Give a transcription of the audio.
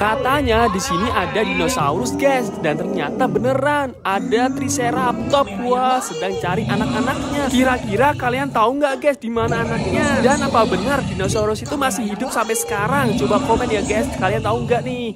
Katanya di sini ada dinosaurus, guys. Dan ternyata beneran ada Triceratops. Wah, sedang cari anak-anaknya. Kira-kira kalian tahu nggak, guys, di mana anaknya? Dan apa benar dinosaurus itu masih hidup sampai sekarang? Coba komen ya, guys. Kalian tahu nggak nih?